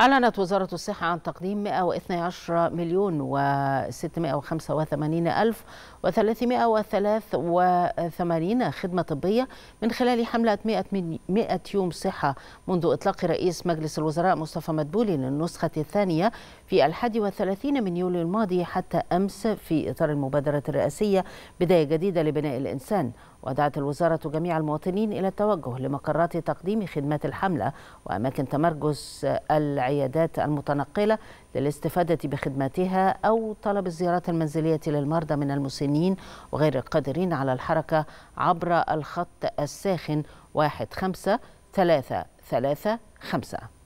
أعلنت وزارة الصحة عن تقديم 112 مليون و685 ألف و383 خدمة طبية من خلال حملة 100 100 يوم صحة منذ إطلاق رئيس مجلس الوزراء مصطفى مدبولي للنسخة الثانية في 31 من يوليو الماضي حتى أمس في إطار المبادرة الرئاسية بداية جديدة لبناء الإنسان ودعت الوزارة جميع المواطنين إلى التوجه لمقرات تقديم خدمات الحملة وأماكن تمركز العيادات المتنقلة للاستفادة بخدماتها أو طلب الزيارات المنزلية للمرضى من المسنين وغير القادرين على الحركة عبر الخط الساخن 15335